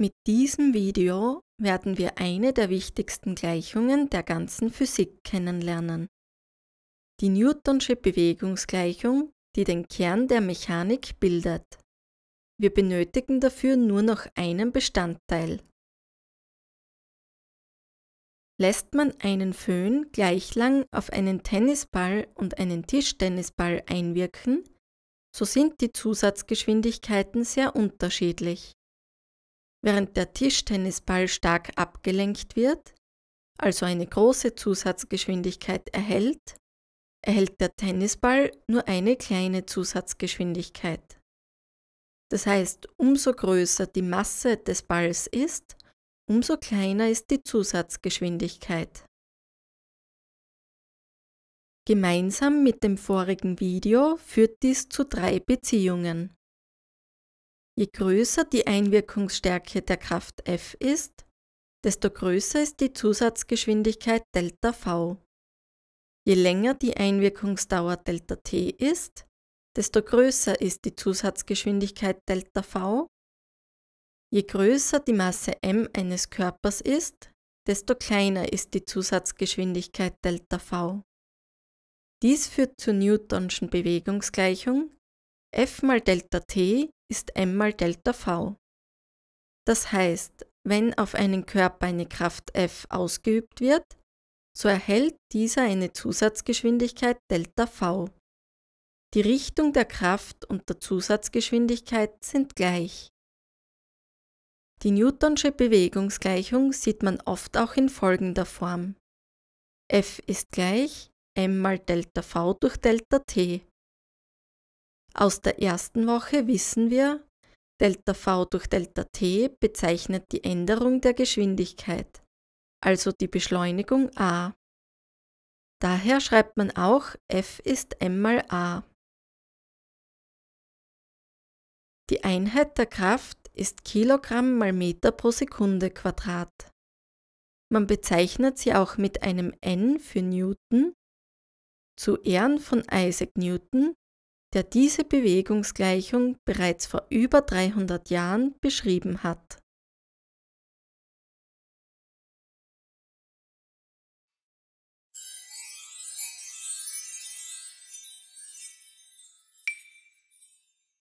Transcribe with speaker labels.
Speaker 1: Mit
Speaker 2: diesem Video werden wir eine der wichtigsten Gleichungen der ganzen Physik kennenlernen. Die Newtonsche Bewegungsgleichung, die den Kern der Mechanik bildet. Wir benötigen dafür nur noch einen Bestandteil. Lässt man einen Föhn gleich lang auf einen Tennisball und einen Tischtennisball einwirken, so sind die Zusatzgeschwindigkeiten sehr unterschiedlich. Während der Tischtennisball stark abgelenkt wird, also eine große Zusatzgeschwindigkeit erhält, erhält der Tennisball nur eine kleine Zusatzgeschwindigkeit. Das heißt, umso größer die Masse des Balls ist, umso kleiner ist die Zusatzgeschwindigkeit. Gemeinsam mit dem vorigen Video führt dies zu drei Beziehungen. Je größer die Einwirkungsstärke der Kraft F ist, desto größer ist die Zusatzgeschwindigkeit ΔV. Je länger die Einwirkungsdauer ΔT ist, desto größer ist die Zusatzgeschwindigkeit ΔV. Je größer die Masse m eines Körpers ist, desto kleiner ist die Zusatzgeschwindigkeit ΔV. Dies führt zur Newtonschen Bewegungsgleichung, f mal Delta t ist m mal Delta v. Das heißt, wenn auf einen Körper eine Kraft F ausgeübt wird, so erhält dieser eine Zusatzgeschwindigkeit Delta V. Die Richtung der Kraft und der Zusatzgeschwindigkeit sind gleich. Die Newtonsche Bewegungsgleichung sieht man oft auch in folgender Form. F ist gleich m mal Delta V durch Delta T. Aus der ersten Woche wissen wir, Delta V durch Delta T bezeichnet die Änderung der Geschwindigkeit, also die Beschleunigung a. Daher schreibt man auch f ist m mal a. Die Einheit der Kraft ist Kilogramm mal Meter pro Sekunde Quadrat. Man bezeichnet sie auch mit einem N für Newton zu Ehren von Isaac Newton, der diese Bewegungsgleichung bereits vor über 300 Jahren beschrieben hat